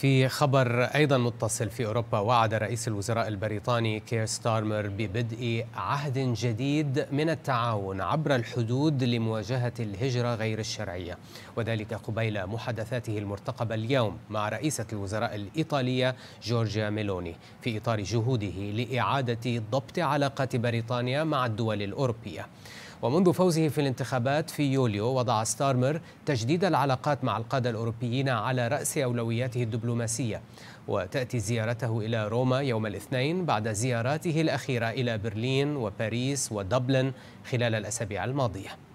في خبر ايضا متصل في اوروبا وعد رئيس الوزراء البريطاني كير ستارمر ببدء عهد جديد من التعاون عبر الحدود لمواجهه الهجره غير الشرعيه وذلك قبيل محادثاته المرتقبه اليوم مع رئيسه الوزراء الايطاليه جورجيا ميلوني في اطار جهوده لاعاده ضبط علاقات بريطانيا مع الدول الاوروبيه ومنذ فوزه في الانتخابات في يوليو وضع ستارمر تجديد العلاقات مع القادة الأوروبيين على رأس أولوياته الدبلوماسية وتأتي زيارته إلى روما يوم الاثنين بعد زياراته الأخيرة إلى برلين وباريس ودبلن خلال الأسابيع الماضية